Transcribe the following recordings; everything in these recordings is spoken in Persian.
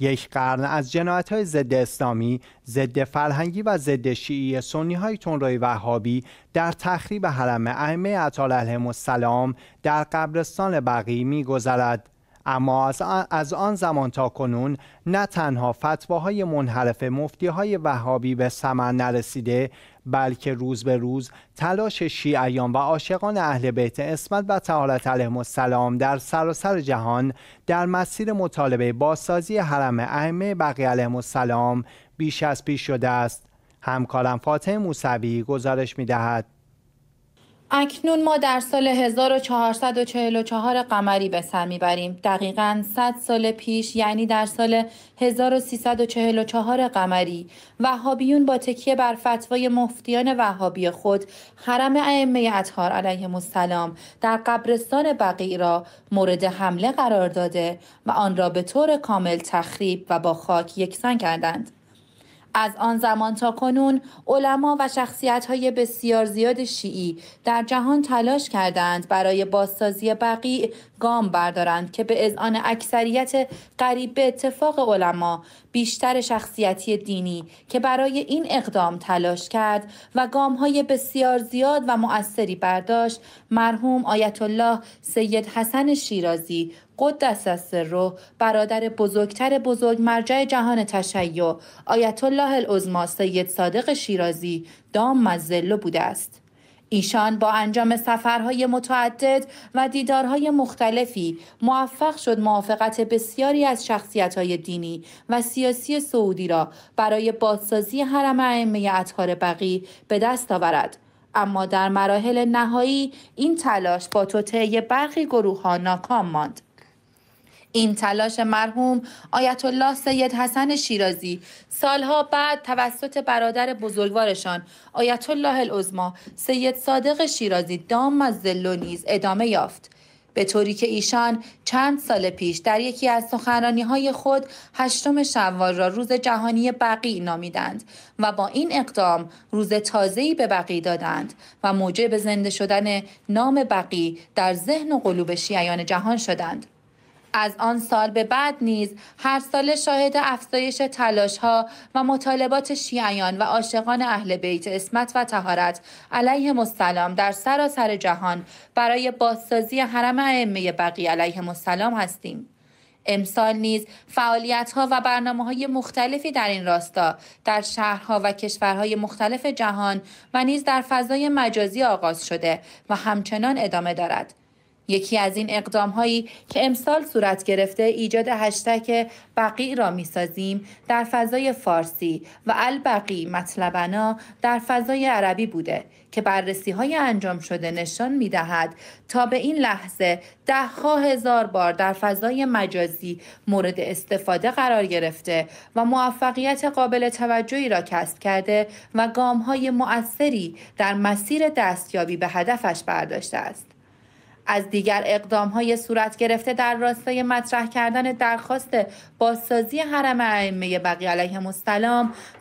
یک قرن از جنایت های ضد اسلامی، ضد فرهنگی و ضد شیعی سنی های وهابی در تخریب حرم ائمه اطال علیهم در قبرستان بقی گذرد. اما از آن زمان تا کنون نه تنها فتواهای منحرف مفتی های وهابی به سمن نرسیده بلکه روز به روز تلاش شیعیان و عاشقان اهل بیت اسمت و تهارت علیهم السلام در سراسر جهان در مسیر مطالبه بازسازی حرم ائمه بقیه علیهم السلام بیش از پیش شده است همکارم فاطمه موسوی گزارش می‌دهد. اکنون ما در سال 1444 قمری به سر میبریم دقیقا 100 سال پیش یعنی در سال 1344 قمری وهابیون با تکیه بر فتوای مفتیان وهابی خود حرم ائمه اطهار علیهم السلام در قبرستان بقیع را مورد حمله قرار داده و آن را به طور کامل تخریب و با خاک یکسان کردند از آن زمان تا کنون علما و شخصیت های بسیار زیاد شیعی در جهان تلاش کردند برای بازسازی بقیع گام بردارند که به اذعان اکثریت قریب به اتفاق علما بیشتر شخصیتی دینی که برای این اقدام تلاش کرد و گام های بسیار زیاد و مؤثری برداشت مرحوم آیت الله سید حسن شیرازی قدس از رو برادر بزرگتر بزرگ مرجع جهان تشیع آیت الله العظما سید صادق شیرازی دام مزلو بوده است ایشان با انجام سفرهای متعدد و دیدارهای مختلفی موفق شد موافقت بسیاری از شخصیتهای دینی و سیاسی سعودی را برای بازسازی حرم ائمه اطهار بقی به دست آورد اما در مراحل نهایی این تلاش با توطعه برخی گروهها ناکام ماند این تلاش مرحوم آیت الله سید حسن شیرازی سالها بعد توسط برادر بزرگوارشان آیت الله العظما سید صادق شیرازی دام از زلو نیز ادامه یافت به طوری که ایشان چند سال پیش در یکی از سخنرانی های خود هشتم شوال را روز جهانی بقی نامیدند و با این اقدام روز تازه‌ای به بقی دادند و موجب زنده شدن نام بقی در ذهن و قلوب شیعیان جهان شدند. از آن سال به بعد نیز هر سال شاهد افزایش تلاش ها و مطالبات شیعیان و عاشقان اهل بیت اسمت و تهارت علیه مسلم در سراسر جهان برای بازسازی حرم ائمه بقی علیه مسلم هستیم. امسال نیز فعالیت ها و برنامه های مختلفی در این راستا در شهرها و کشورهای مختلف جهان و نیز در فضای مجازی آغاز شده و همچنان ادامه دارد. یکی از این اقدام هایی که امسال صورت گرفته ایجاد هشتک بقی را میسازیم در فضای فارسی و البقی مطلبنا در فضای عربی بوده که بررسی های انجام شده نشان می دهد تا به این لحظه ده هزار بار در فضای مجازی مورد استفاده قرار گرفته و موفقیت قابل توجهی را کسب کرده و گام های مؤثری در مسیر دستیابی به هدفش برداشته است. از دیگر اقدام های صورت گرفته در راستای مطرح کردن درخواست بازسازی حرم ائمه بقی علیه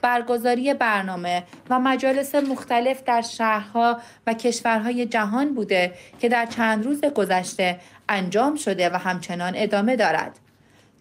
برگزاری برنامه و مجالس مختلف در شهرها و کشورهای جهان بوده که در چند روز گذشته انجام شده و همچنان ادامه دارد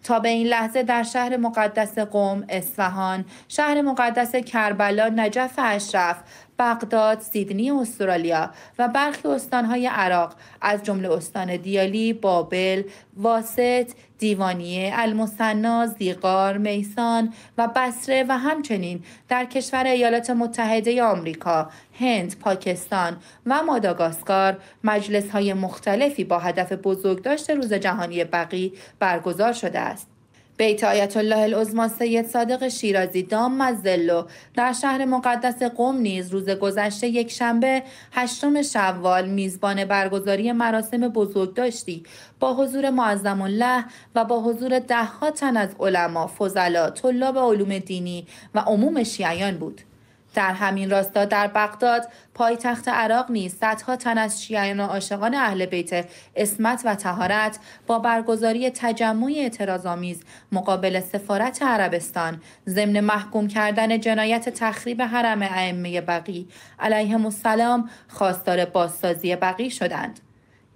تا به این لحظه در شهر مقدس قوم، اصفهان، شهر مقدس کربلا، نجف اشرف، بغداد، سیدنی استرالیا و برخی استانهای عراق از جمله استان دیالی، بابل، واسط، دیوانیه، المصنا، زیغار، میسان و بصره و همچنین در کشور ایالات متحده آمریکا، هند، پاکستان و ماداگاسکار مجلس های مختلفی با هدف بزرگداشت روز جهانی بقی برگزار شده است. بیت آیت الله العظما سید صادق شیرازی دام مزلو در شهر مقدس قم نیز روز گذشته یک شنبه هشتم شوال میزبان برگزاری مراسم بزرگ داشتی با حضور معظم الله و با حضور ده ها تن از علما، فضلا، طلاب علوم دینی و عموم شیعیان بود. در همین راستا در بغداد پایتخت عراق نیز صدها تن از شیعیان و عاشقان اهل بیت اسمت و تهارت با برگزاری تجمع اعتراضآمیز مقابل سفارت عربستان ضمن محکوم کردن جنایت تخریب حرم ائمه بقی علیهم السلام خواستار بازسازی بقی شدند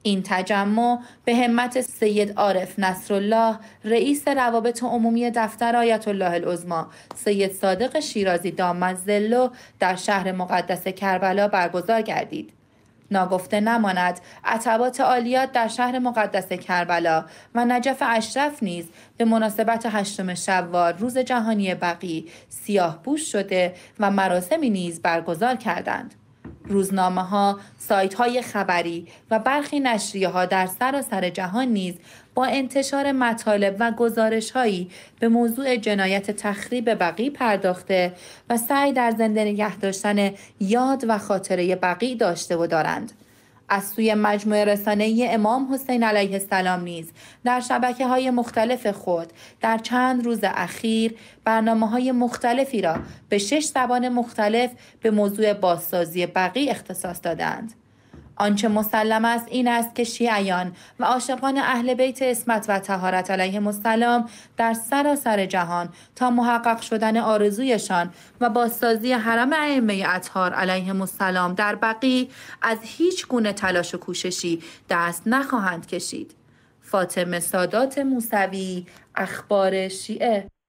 این تجمع به همت سید عارف نصرالله رئیس روابط عمومی دفتر آیت الله العظما سید صادق شیرازی دامنزلو در شهر مقدس کربلا برگزار گردید ناگفته نماند عطبات عالیات در شهر مقدس کربلا و نجف اشرف نیز به مناسبت هشتم شوال روز جهانی بقی سیاه بوش شده و مراسمی نیز برگزار کردند روزنامه ها، سایت های خبری و برخی نشریه ها در سراسر جهان نیز با انتشار مطالب و گزارش هایی به موضوع جنایت تخریب بقی پرداخته و سعی در زنده نگه داشتن یاد و خاطره بقی داشته و دارند. از سوی مجموعه رسانه امام حسین علیه السلام نیز در شبکه های مختلف خود در چند روز اخیر برنامه های مختلفی را به شش زبان مختلف به موضوع بازسازی بقی اختصاص دادند. آنچه مسلم است این است که شیعیان و عاشقان اهل بیت اسمت و تهارت علیه السلام در سراسر جهان تا محقق شدن آرزویشان و بازسازی حرم ائمه اطهار علیه السلام در بقی از هیچ گونه تلاش و کوششی دست نخواهند کشید فاطمه سادات موسوی اخبار شیعه